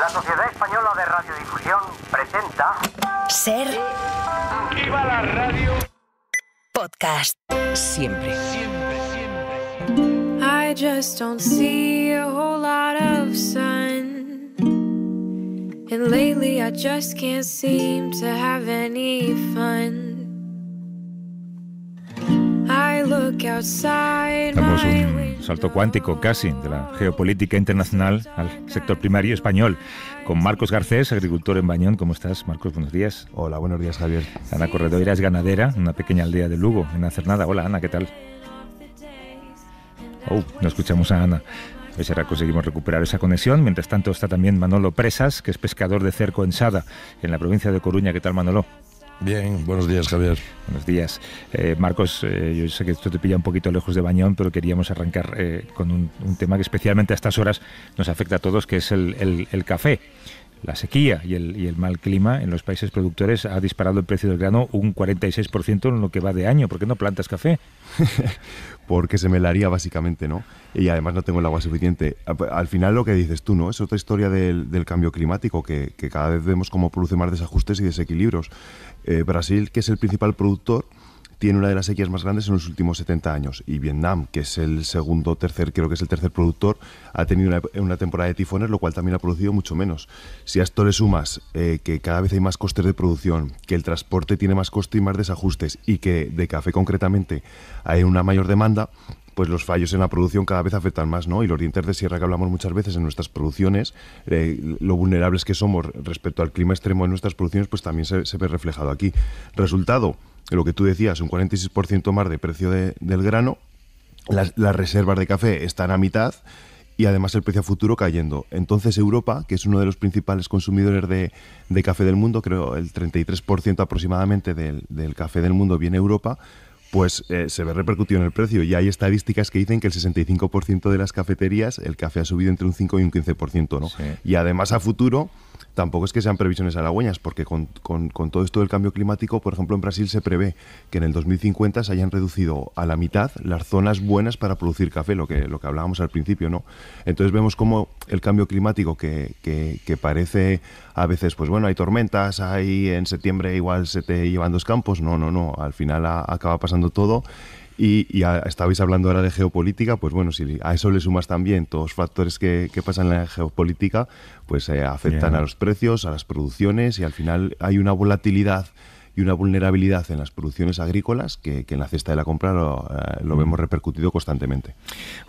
La Sociedad Española de Radiodifusión presenta. Ser. ¡Viva la radio! Podcast. Siempre. Siempre, siempre, siempre. I just don't see a whole lot of sun. And lately I just can't seem to have any fun. Damos un salto cuántico casi de la geopolítica internacional al sector primario español con Marcos Garcés, agricultor en Bañón. ¿Cómo estás, Marcos? Buenos días. Hola, buenos días, Javier. Ana Corredoira es ganadera en una pequeña aldea de Lugo, en nada. Hola, Ana, ¿qué tal? Oh, no escuchamos a Ana. si ahora conseguimos recuperar esa conexión. Mientras tanto está también Manolo Presas, que es pescador de cerco en Sada, en la provincia de Coruña. ¿Qué tal, Manolo? Bien, buenos días, Javier. Buenos días. Eh, Marcos, eh, yo sé que esto te pilla un poquito lejos de Bañón, pero queríamos arrancar eh, con un, tema que especialmente a estas horas nos afecta a todos, que es el café. La sequía y el, mal clima en los países productores ha disparado el precio del grano un 46% en lo que va de año. ¿Por qué no plantas café? Porque se me la básicamente, ¿no? Y además no tengo el agua suficiente. Ah, pues, al final lo que dices tú, ¿no? Es otra historia del, cambio climático, que, cada vez vemos cómo produce más desajustes y desequilibrios. Eh, Brasil, que es el principal productor, tiene una de las sequías más grandes en los últimos 70 años. Y Vietnam, que es el segundo, tercer, creo que es el tercer productor, ha tenido una, temporada de tifones, lo cual también ha producido mucho menos. Si a esto le sumas eh, que cada vez hay más costes de producción, que el transporte tiene más coste y más desajustes, y que de café concretamente hay una mayor demanda, pues los fallos en la producción cada vez afectan más, ¿no? Y los dientes de sierra que hablamos muchas veces en nuestras producciones, eh, lo vulnerables que somos respecto al clima extremo en nuestras producciones, pues también se ve reflejado aquí. Resultado, lo que tú decías, un 46% más de precio del grano, las, reservas de café están a mitad y además el precio a futuro cayendo. Entonces Europa, que es uno de los principales consumidores de, café del mundo, creo el 33% aproximadamente del, café del mundo viene a Europa, pues eh, se ve repercutido en el precio. Y hay estadísticas que dicen que el 65% de las cafeterías el café ha subido entre un 5 y un 15%. ¿no? Y además a futuro tampoco es que sean previsiones halagüeñas, porque con, todo esto del cambio climático, por ejemplo, en Brasil se prevé que en el 2050 se hayan reducido a la mitad las zonas buenas para producir café, lo que, lo que hablábamos al principio, ¿no? Entonces vemos cómo el cambio climático que, parece a veces, pues bueno, hay tormentas, hay en septiembre igual se te llevan dos campos, no, no, no, al final acaba pasando todo y, estabais hablando ahora de geopolítica, pues bueno, si a eso le sumas también todos los factores que, pasan en la geopolítica, pues eh, afectan a los precios, a las producciones y al final hay una volatilidad y una vulnerabilidad en las producciones agrícolas que, en la cesta de la compra lo, eh, mm. vemos repercutido constantemente.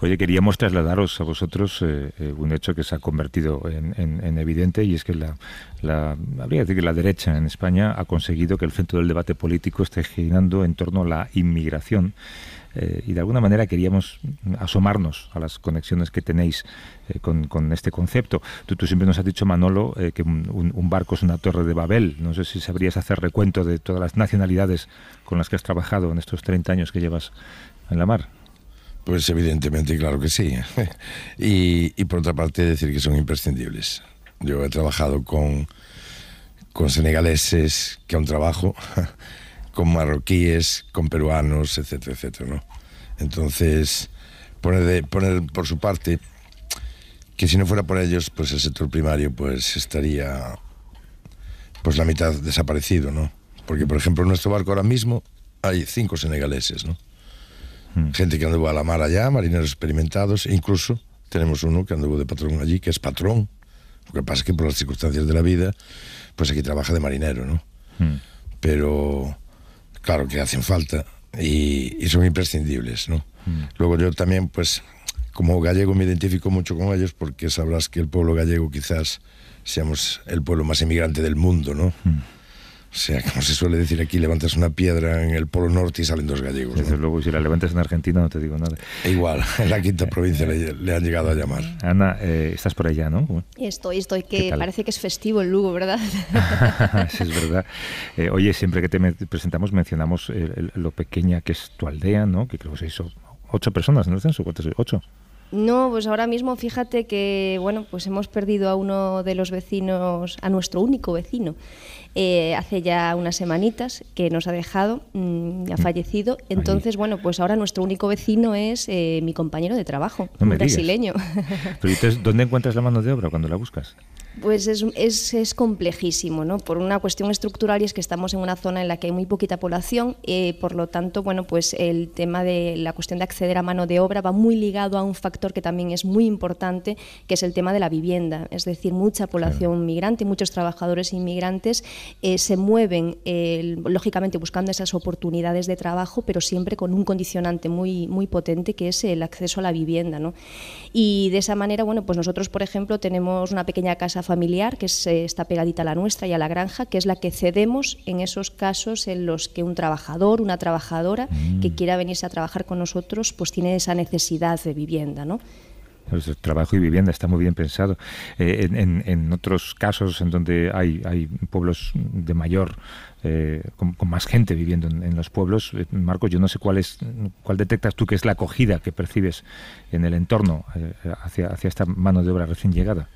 Oye, queríamos trasladaros a vosotros eh, eh, un hecho que se ha convertido en, evidente y es que habría que que la derecha en España ha conseguido que el centro del debate político esté girando en torno a la inmigración eh, y de alguna manera queríamos asomarnos a las conexiones que tenéis eh, con, este concepto. Tú, siempre nos has dicho, Manolo, eh, que un, barco es una torre de Babel. No sé si sabrías hacer recuento de todas las nacionalidades con las que has trabajado en estos 30 años que llevas en la mar. Pues evidentemente, claro que sí. y, por otra parte, decir que son imprescindibles. Yo he trabajado con, con senegaleses que aún trabajo, con marroquíes, con peruanos, etcétera, etcétera, ¿no? Entonces, poner, de, poner por su parte que si no fuera por ellos, pues el sector primario pues estaría pues la mitad desaparecido, ¿no? Porque, por ejemplo, en nuestro barco ahora mismo hay cinco senegaleses, ¿no? Hmm. Gente que anduvo a la mar allá, marineros experimentados, e incluso tenemos uno que anduvo de patrón allí, que es patrón. Lo que pasa es que por las circunstancias de la vida, pues aquí trabaja de marinero, ¿no? Hmm. Pero claro que hacen falta y, son imprescindibles, ¿no? Mm. Luego yo también, pues, como gallego me identifico mucho con ellos porque sabrás que el pueblo gallego quizás seamos el pueblo más inmigrante del mundo, ¿no? Mm. O sea, como se suele decir aquí, levantas una piedra en el Polo Norte y salen dos gallegos. Desde luego, si la levantas en Argentina no te digo nada. E igual, en la quinta eh, provincia eh, le, han llegado a llamar. Ana, eh, estás por allá, ¿no? Estoy, estoy, que parece que es festivo en Lugo, ¿verdad? sí, es verdad. oye, siempre que te presentamos mencionamos lo pequeña que es tu aldea, ¿no? Que creo que sois ocho personas, ¿no? ¿Cuántas? ¿Ocho? No, pues ahora mismo fíjate que bueno, pues hemos perdido a uno de los vecinos, a nuestro único vecino, eh, hace ya unas semanitas que nos ha dejado, mm, ha fallecido. Entonces, bueno, pues ahora nuestro único vecino es eh, mi compañero de trabajo, brasileño. ¿Dónde encuentras la mano de obra cuando la buscas? Pues es, es, complejísimo, ¿no? Por una cuestión estructural y es que estamos en una zona en la que hay muy poquita población, eh, por lo tanto, bueno, pues el tema de la cuestión de acceder a mano de obra va muy ligado a un factor que también es muy importante, que es el tema de la vivienda. Es decir, mucha población migrante migrante, muchos trabajadores inmigrantes eh, se mueven, eh, lógicamente, buscando esas oportunidades de trabajo, pero siempre con un condicionante muy, muy potente que es el acceso a la vivienda, ¿no? Y de esa manera, bueno, pues nosotros, por ejemplo, tenemos una pequeña casa familiar, que eh, está pegadita a la nuestra y a la granja, que es la que cedemos en esos casos en los que un trabajador, una trabajadora que mm. quiera venirse a trabajar con nosotros, pues tiene esa necesidad de vivienda, ¿no? Pues, eh, trabajo y vivienda está muy bien pensado. Eh, en, otros casos en donde hay, hay pueblos de mayor, con, más gente viviendo en, los pueblos, Marcos, yo no sé cuál es, cuál detectas tú que es la acogida que percibes en el entorno hacia esta mano de obra recién llegada.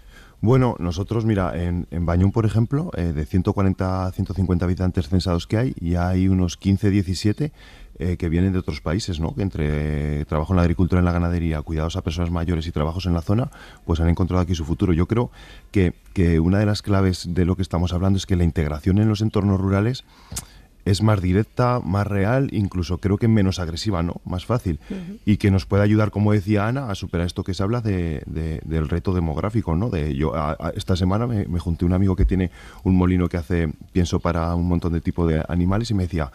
Bueno, nosotros, mira, en, en Bañón, por ejemplo, eh, de 140 a 150 habitantes censados que hay, ya hay unos 15, 17 eh, que vienen de otros países, ¿no? Que entre trabajo en la agricultura, en la ganadería, cuidados a personas mayores y trabajos en la zona, pues han encontrado aquí su futuro. Yo creo que, que una de las claves de lo que estamos hablando es que la integración en los entornos rurales es más directa, más real, incluso creo que menos agresiva, ¿no? Más fácil. Y que nos puede ayudar, como decía Ana, a superar esto que se habla del reto demográfico, ¿no? De, yo esta semana me, me junté un amigo que tiene un molino que hace pienso para un montón de tipo de animales y me decía,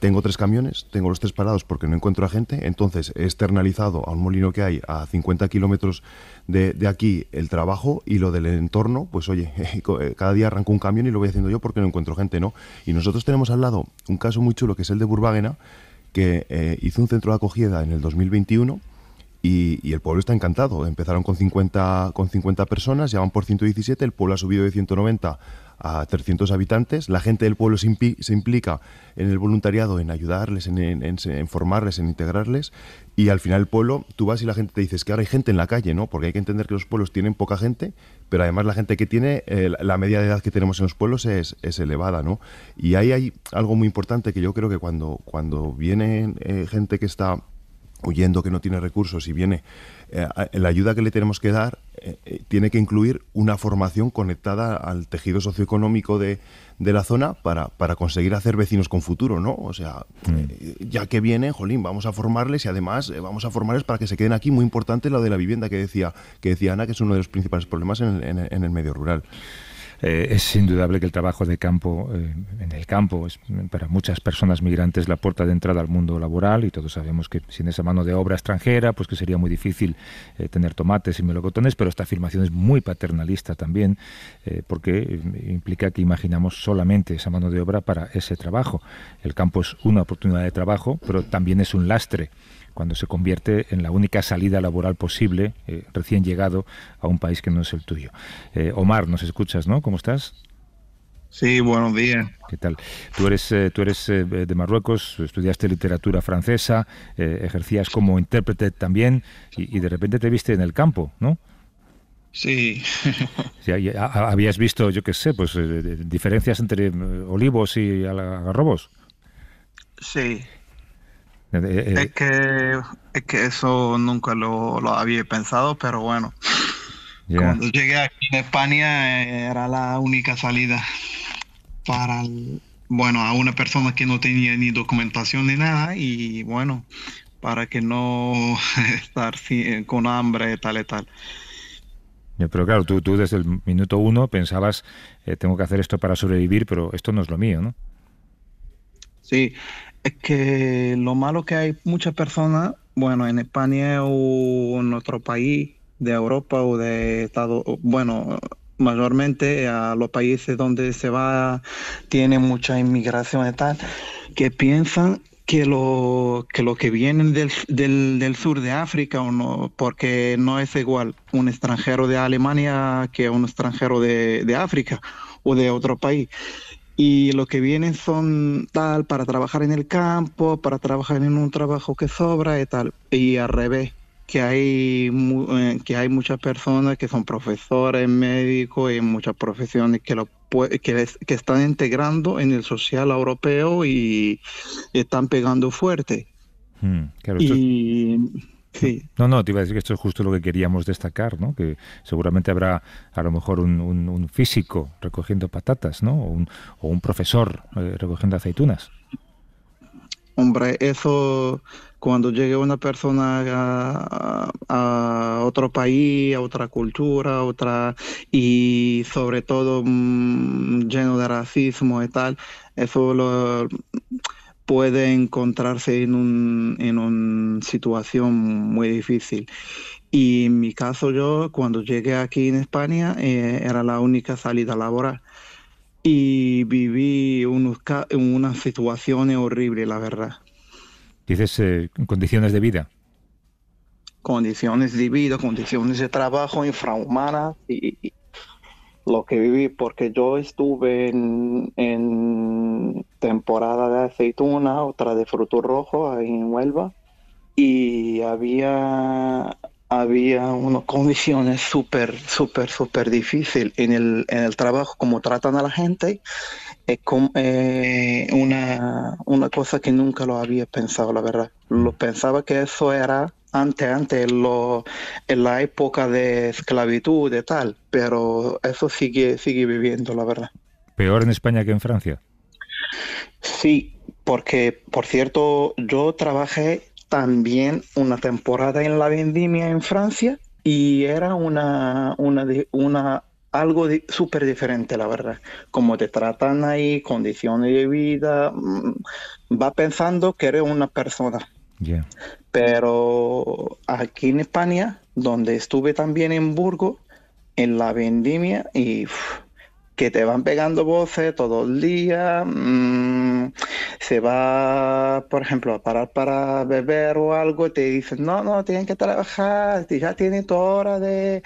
tengo tres camiones, tengo los tres parados porque no encuentro a gente, entonces he externalizado a un molino que hay a 50 kilómetros de, aquí el trabajo y lo del entorno, pues oye, eh, cada día arranco un camión y lo voy haciendo yo porque no encuentro gente, ¿no? Y nosotros tenemos al lado un caso muy chulo que es el de Burbagena que eh, hizo un centro de acogida en el 2021 y, el pueblo está encantado. Empezaron con 50, con 50 personas, ya van por 117, el pueblo ha subido de 190 a 300 habitantes. La gente del pueblo se, implica en el voluntariado, en ayudarles, en, formarles, en integrarles. Y al final el pueblo, tú vas y la gente te dice, que ahora hay gente en la calle, ¿no? Porque hay que entender que los pueblos tienen poca gente, pero además la gente que tiene, eh, la media de edad que tenemos en los pueblos es, es, elevada, ¿no? Y ahí hay algo muy importante que yo creo que cuando, cuando viene eh, gente que está huyendo que no tiene recursos y viene, eh, la ayuda que le tenemos que dar eh, eh, tiene que incluir una formación conectada al tejido socioeconómico de, la zona para, para, conseguir hacer vecinos con futuro, ¿no? O sea, mm. ya que viene jolín, vamos a formarles y además vamos a formarles para que se queden aquí. Muy importante lo de la vivienda que decía, que decía Ana, que es uno de los principales problemas en, en el medio rural. Eh, es indudable que el trabajo de campo, eh, en el campo, es para muchas personas migrantes la puerta de entrada al mundo laboral y todos sabemos que sin esa mano de obra extranjera, pues que sería muy difícil eh, tener tomates y melocotones, pero esta afirmación es muy paternalista también, porque implica que imaginamos solamente esa mano de obra para ese trabajo. El campo es una oportunidad de trabajo, pero también es un lastre cuando se convierte en la única salida laboral posible, eh, recién llegado a un país que no es el tuyo. Eh, Omar, nos escuchas, ¿no? ¿Cómo estás? Sí, buenos días. ¿Qué tal? Tú eres, eh, tú eres de Marruecos, estudiaste literatura francesa, ejercías como intérprete también y, de repente te viste en el campo, ¿no? Sí. habías visto, yo qué sé, pues diferencias entre olivos y agarrobos. Sí. Eh, eh, eh. es, que, es que eso nunca lo, lo había pensado, pero bueno. Cuando llegué a España era la única salida para, bueno, a una persona que no tenía ni documentación ni nada y bueno, para que no estar con hambre, tal y tal. Pero claro, tú, tú desde el minuto uno pensabas, tengo que hacer esto para sobrevivir, pero esto no es lo mío, ¿no? Sí, es que lo malo que hay muchas personas, bueno, en España o en otro país, de Europa o de Estados, bueno, mayormente a los países donde se va, tiene mucha inmigración y tal, que piensan que lo que, lo que vienen del, sur de África, o no, porque no es igual un extranjero de Alemania que un extranjero de, de África o de otro país y los que vienen son tal para trabajar en el campo, para trabajar en un trabajo que sobra y tal. Y al revés, que hay, eh, que hay muchas personas que son profesores, médicos y muchas profesiones que, lo, que, están integrando en el social europeo y están pegando fuerte. Hmm, y, Sí. No, no, te iba a decir que esto es justo lo que queríamos destacar, ¿no? Que seguramente habrá a lo mejor un, físico recogiendo patatas, ¿no? O un, profesor eh, recogiendo aceitunas. Hombre, eso cuando llegue una persona a, otro país, a otra cultura, otra y sobre todo mm, lleno de racismo y tal, eso lo puede encontrarse en, una situación muy difícil. Y en mi caso yo, cuando llegué aquí en España, eh, era la única salida laboral. Y viví unas una situación horrible, la verdad. Dices, eh, condiciones de vida. Condiciones de vida, condiciones de trabajo infrahumanas y, lo que viví, porque yo estuve en temporada de aceituna, otra de fruto rojo ahí en Huelva. Y había, había unas condiciones súper, súper, súper difíciles en el, trabajo, como tratan a la gente. Es como, eh, una, una cosa que nunca lo había pensado, la verdad. Lo pensaba que eso era antes, antes, en la época de esclavitud y tal, pero eso sigue, sigue viviendo, la verdad. ¿Peor en España que en Francia? Sí, porque, por cierto, yo trabajé también una temporada en la vendimia en Francia y era una, una, una algo súper diferente, la verdad. Como te tratan ahí, condiciones de vida, mm, va pensando que eres una persona. Pero aquí en España, donde estuve también en Burgo, en la vendimia, y que te van pegando voces todo el día, mm, se va, por ejemplo, a parar para beber o algo, y te dicen, no, no, tienen que trabajar, ya tienes tu hora de,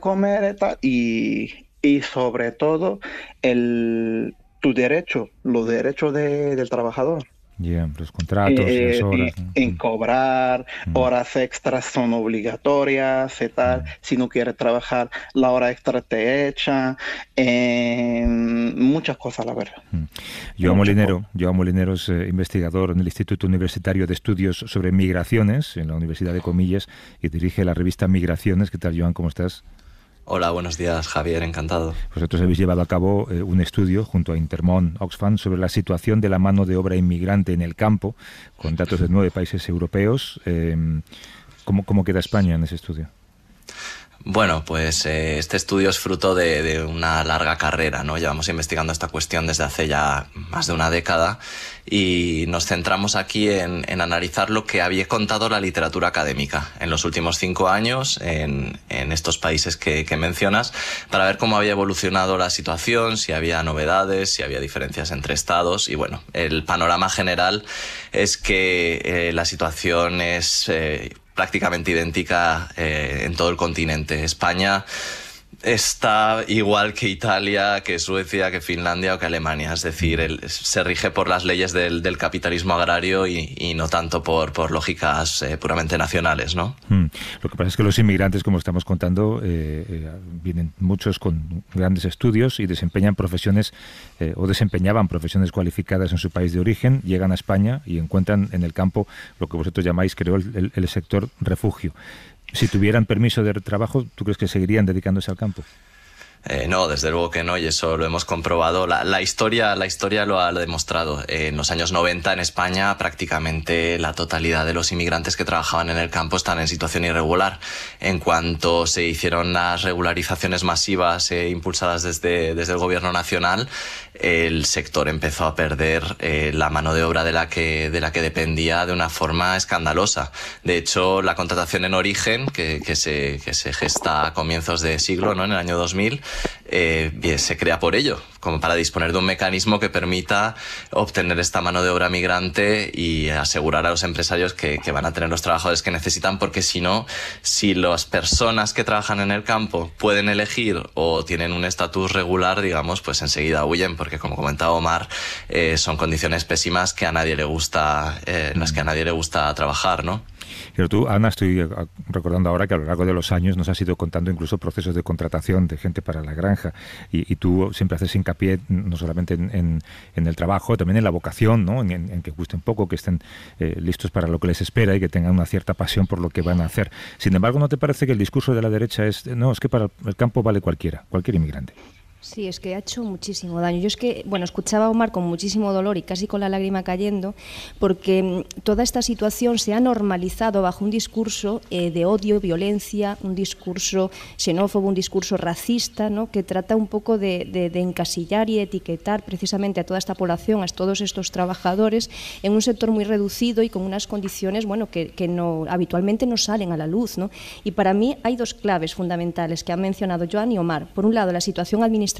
comer y Y, sobre todo, el, tu derecho, los derechos del trabajador. Yeah, los contratos, las eh, horas, en mm. cobrar, mm. horas extras son obligatorias eh, mm. Si no quieres trabajar, la hora extra te echa. Em, muchas cosas, la verdad. Joan Molinero, Joan Molinero es eh, investigador en el Instituto Universitario de Estudios sobre Migraciones, en la Universidad de Comillas, y dirige la revista Migraciones. ¿Qué tal, Joan? ¿Cómo estás? Hola, buenos días, Javier, encantado. Vosotros habéis llevado a cabo eh, un estudio junto a Intermon, Oxfam sobre la situación de la mano de obra inmigrante en el campo, con datos de nueve países europeos. Em, ¿Cómo queda España en ese estudio? Bueno, pues eh, este estudio es fruto de, una larga carrera, ¿no? Llevamos investigando esta cuestión desde hace ya más de una década y nos centramos aquí en, analizar lo que había contado la literatura académica en los últimos cinco años en, estos países que, mencionas para ver cómo había evolucionado la situación, si había novedades, si había diferencias entre estados y bueno, el panorama general es que eh, la situación es eh, prácticamente idéntica eh, en todo el continente. España está igual que Italia, que Suecia, que Finlandia o que Alemania. Es decir, se rige por las leyes del, capitalismo agrario y, no tanto por, lógicas eh, puramente nacionales, ¿no? Hmm. Lo que pasa es que los inmigrantes, como estamos contando, eh, eh, vienen muchos con grandes estudios y desempeñan profesiones o desempeñaban profesiones cualificadas en su país de origen, llegan a España y encuentran en el campo lo que vosotros llamáis, creo, el sector refugio. Si tuvieran permiso de trabajo, ¿tú crees que seguirían dedicándose al campo? Eh, no, desde luego que no, y eso lo hemos comprobado. La, historia, la historia lo ha, demostrado. Eh, en los años 90 en España prácticamente la totalidad de los inmigrantes que trabajaban en el campo están en situación irregular. En cuanto se hicieron las regularizaciones masivas eh, impulsadas desde, desde el Gobierno Nacional, el sector empezó a perder eh, la mano de obra de la, que, de la que dependía de una forma escandalosa. De hecho, la contratación en origen, que, se, gesta a comienzos de siglo, ¿no? en el año 2000, eh, se crea por ello, como para disponer de un mecanismo que permita obtener esta mano de obra migrante y asegurar a los empresarios que, van a tener los trabajadores que necesitan, porque si no, si las personas que trabajan en el campo pueden elegir o tienen un estatus regular, digamos, pues enseguida huyen, porque como comentaba Omar, eh, son condiciones pésimas que a nadie le gusta, eh, en las que a mm. nadie le gusta trabajar, ¿no? Pero tú, Ana, estoy eh, recordando ahora que a lo largo de los años nos has ido contando incluso procesos de contratación de gente para la granja y, tú siempre haces hincapié no solamente en, el trabajo, también en la vocación, ¿no? en, que gusten poco, que estén eh, listos para lo que les espera y que tengan una cierta pasión por lo que van a hacer. Sin embargo, ¿no te parece que el discurso de la derecha es, no, es que para el campo vale cualquiera, cualquier inmigrante? Sí, es que ha hecho muchísimo daño. Yo es que, bueno, escuchaba a Omar con muchísimo dolor y casi con la lágrima cayendo, porque mm, toda esta situación se ha normalizado bajo un discurso eh, de odio, violencia, un discurso xenófobo, un discurso racista, ¿no? que trata un poco de, encasillar y etiquetar precisamente a toda esta población, a todos estos trabajadores, en un sector muy reducido y con unas condiciones, bueno, que, no, habitualmente no salen a la luz. ¿no? Y para mí hay dos claves fundamentales que han mencionado Joan y Omar. Por un lado, la situación administrativa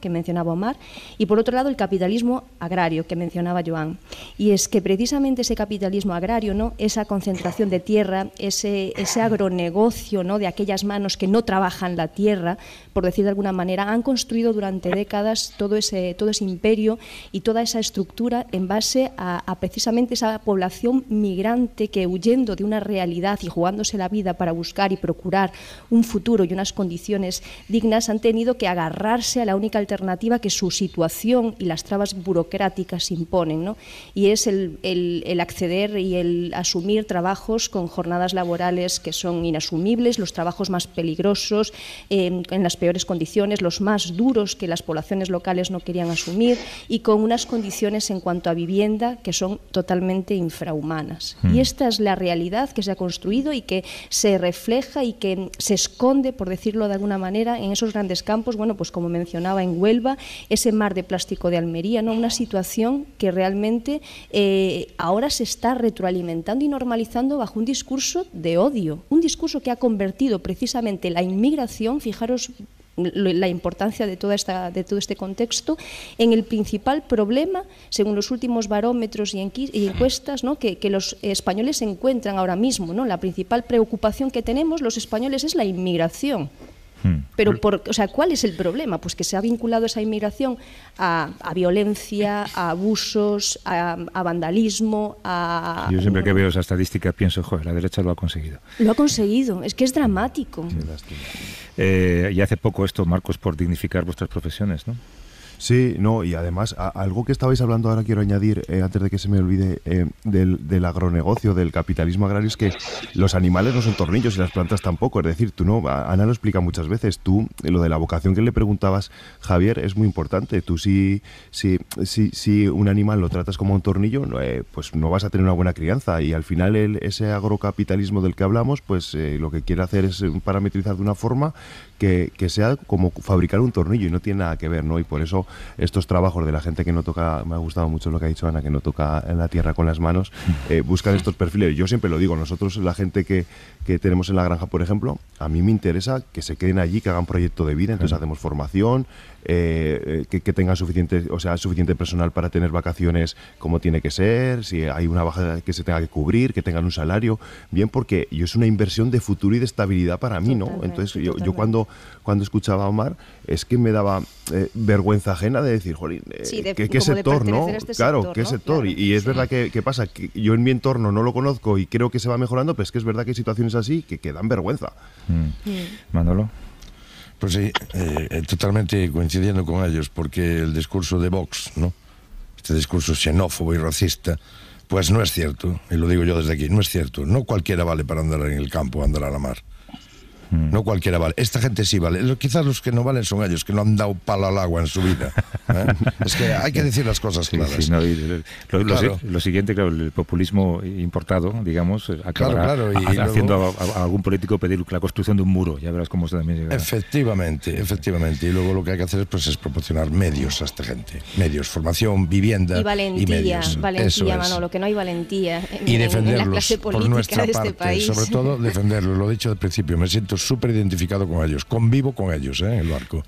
que mencionaba Omar y por otro lado el capitalismo agrario que mencionaba Joan. Y es que precisamente ese capitalismo agrario, ¿no? esa concentración de tierra, ese, ese agronegocio ¿no? de aquellas manos que no trabajan la tierra, por decir de alguna manera, han construido durante décadas todo ese, todo ese imperio y toda esa estructura en base a, precisamente esa población migrante que huyendo de una realidad y jugándose la vida para buscar y procurar un futuro y unas condiciones dignas, han tenido que agarrarse a la única alternativa que su situación y las trabas burocráticas imponen, ¿no? y es el, el, acceder y el asumir trabajos con jornadas laborales que son inasumibles, los trabajos más peligrosos, eh, en las peores condiciones, los más duros que las poblaciones locales no querían asumir y con unas condiciones en cuanto a vivienda que son totalmente infrahumanas. Y mm. esta es la realidad que se ha construido y que se refleja y que se esconde, por decirlo de alguna manera, en esos grandes campos, bueno, pues como mencionaba en Huelva, ese mar de plástico de Almería, ¿no? Una situación que realmente eh, ahora se está retroalimentando y normalizando bajo un discurso de odio, un discurso que ha convertido precisamente la inmigración, fijaros la importancia de, toda esta, de todo este contexto en el principal problema, según los últimos barómetros y, encuestas, que, los españoles encuentran ahora mismo. ¿no? La principal preocupación que tenemos los españoles es la inmigración. Hmm. Pero, por, o sea, ¿cuál es el problema? Pues que se ha vinculado esa inmigración a, violencia, a abusos, a, vandalismo, a... Yo siempre que veo esa estadística pienso, joder, la derecha lo ha conseguido. Lo ha conseguido, es que es dramático. Eh, y hace poco esto, Marcos, por dignificar vuestras profesiones, ¿no? Sí, no, y además, algo que estabais hablando ahora quiero añadir, eh, antes de que se me olvide, eh, del, agronegocio, del capitalismo agrario, es que los animales no son tornillos y las plantas tampoco. Es decir, tú no, Ana lo explica muchas veces, tú, eh, lo de la vocación que le preguntabas, Javier, es muy importante. Tú si, si, si, si un animal lo tratas como un tornillo, pues no vas a tener una buena crianza. Y al final el, ese agrocapitalismo del que hablamos, pues lo que quiere hacer es parametrizar de una forma que, sea como fabricar un tornillo y no tiene nada que ver, ¿no? Y por eso estos trabajos de la gente que no toca, me ha gustado mucho lo que ha dicho Ana, que no toca en la tierra con las manos, eh, buscan estos perfiles. Yo siempre lo digo, nosotros, la gente que, tenemos en la granja, por ejemplo, a mí me interesa que se queden allí, que hagan proyecto de vida, entonces hacemos formación, eh, eh, que, tengan suficiente, o sea, suficiente personal para tener vacaciones como tiene que ser, si hay una baja que se tenga que cubrir, que tengan un salario, bien, porque yo es una inversión de futuro y de estabilidad para mí, ¿no? entonces yo, cuando cuando escuchaba a Omar, es que me daba eh, vergüenza ajena de decir, jolín, eh, ¿qué, este sector, ¿no? claro, ¿qué sector? y, es verdad que, pasa, que yo en mi entorno no lo conozco y creo que se va mejorando, pero es que es verdad que hay situaciones así que, dan vergüenza. Mm. Pues sí, eh, totalmente coincidiendo con ellos, porque el discurso de Vox, ¿no? Este discurso xenófobo y racista, pues no es cierto, y lo digo yo desde aquí, no es cierto. No cualquiera vale para andar en el campo, andar a la mar. Mm. No cualquiera vale. Esta gente sí vale. Quizás los que no valen son ellos, que no han dado palo al agua en su vida. ¿eh? es que hay que decir las cosas claras. lo, siguiente, el populismo importado, digamos, eh, haciendo a, algún político pedir la construcción de un muro. Ya verás cómo se Efectivamente, efectivamente. Y luego lo que hay que hacer es pues, proporcionar medios a esta gente. Medios, formación, vivienda y valentía. medios. Valentía, que no hay valentía en, y la clase nuestra de este parte, país. Sobre todo defenderlo Lo he dicho al principio, me siento súper identificado con ellos, convivo con ellos ¿eh? en el barco.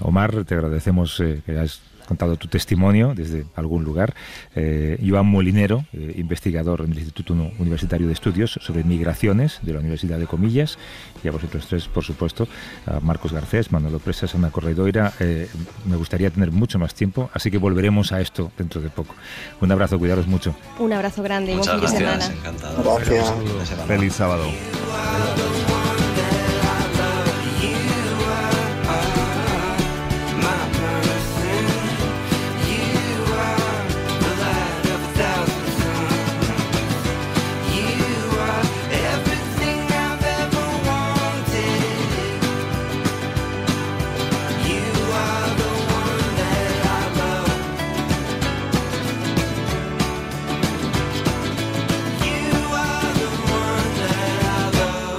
Omar, te agradecemos eh, que hayas contado tu testimonio desde algún lugar. Eh, Iván Molinero, eh, investigador en el Instituto Universitario de Estudios sobre Migraciones de la Universidad de Comillas, y a vosotros tres, por supuesto, Marcos Garcés, Manolo Presas, Ana Corredoira. me gustaría tener mucho más tiempo, así que volveremos a esto dentro de poco. Un abrazo, cuidaros mucho. Un abrazo grande, y buen fin semana. Encantado. Feliz sábado.